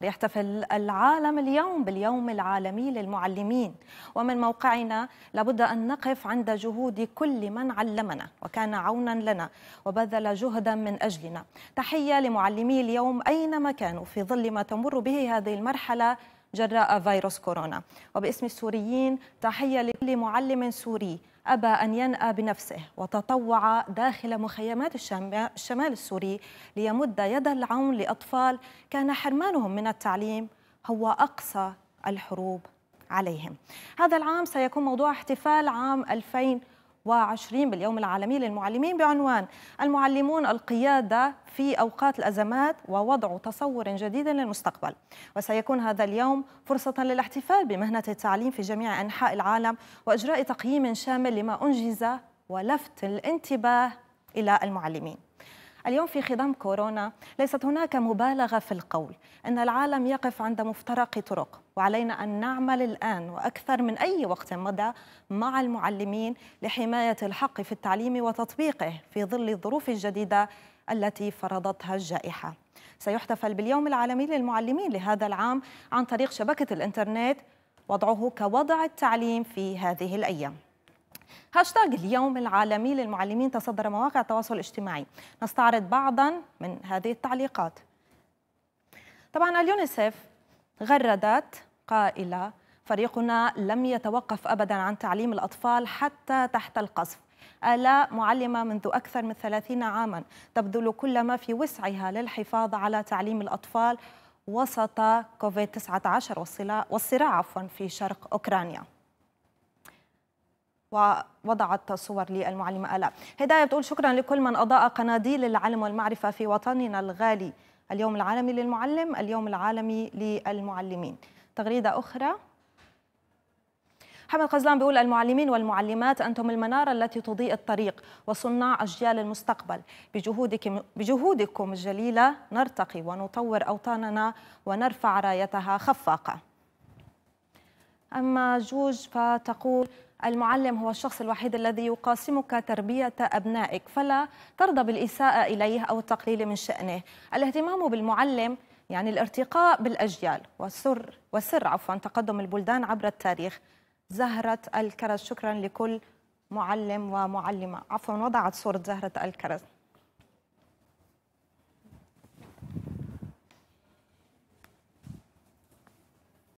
يحتفل العالم اليوم باليوم العالمي للمعلمين ومن موقعنا لابد أن نقف عند جهود كل من علمنا وكان عونا لنا وبذل جهدا من أجلنا تحية لمعلمي اليوم أينما كانوا في ظل ما تمر به هذه المرحلة جراء فيروس كورونا وباسم السوريين تحية لكل معلم سوري أبى أن ينأى بنفسه وتطوع داخل مخيمات الشمال السوري ليمد يد العون لأطفال كان حرمانهم من التعليم هو أقصى الحروب عليهم هذا العام سيكون موضوع احتفال عام 2020 2020 باليوم العالمي للمعلمين بعنوان المعلمون القيادة في أوقات الأزمات ووضع تصور جديد للمستقبل وسيكون هذا اليوم فرصة للاحتفال بمهنة التعليم في جميع أنحاء العالم وإجراء تقييم شامل لما أنجز ولفت الانتباه إلى المعلمين اليوم في خضم كورونا ليست هناك مبالغة في القول أن العالم يقف عند مفترق طرق وعلينا أن نعمل الآن وأكثر من أي وقت مضى مع المعلمين لحماية الحق في التعليم وتطبيقه في ظل الظروف الجديدة التي فرضتها الجائحة سيحتفل باليوم العالمي للمعلمين لهذا العام عن طريق شبكة الإنترنت وضعه كوضع التعليم في هذه الأيام هاشتاغ اليوم العالمي للمعلمين تصدر مواقع التواصل الاجتماعي نستعرض بعضا من هذه التعليقات طبعا اليونيسف غردت قائلة فريقنا لم يتوقف أبدا عن تعليم الأطفال حتى تحت القصف آلاء معلمة منذ أكثر من ثلاثين عاما تبذل كل ما في وسعها للحفاظ على تعليم الأطفال وسط كوفيد 19 والصراع عفوا في شرق أوكرانيا ووضعت صور للمعلمة ألا هداية بتقول شكرا لكل من أضاء قناديل العلم والمعرفة في وطننا الغالي اليوم العالمي للمعلم اليوم العالمي للمعلمين تغريدة أخرى حمد قزلان بيقول المعلمين والمعلمات أنتم المنارة التي تضيء الطريق وصناع أجيال المستقبل بجهودكم, بجهودكم الجليلة نرتقي ونطور أوطاننا ونرفع رايتها خفاقة أما جوج فتقول المعلم هو الشخص الوحيد الذي يقاسمك تربية أبنائك فلا ترضى بالإساءة إليه أو التقليل من شأنه الاهتمام بالمعلم يعني الارتقاء بالأجيال وسر, وسر عفوا تقدم البلدان عبر التاريخ زهرة الكرز شكرا لكل معلم ومعلمة عفوا وضعت صورة زهرة الكرز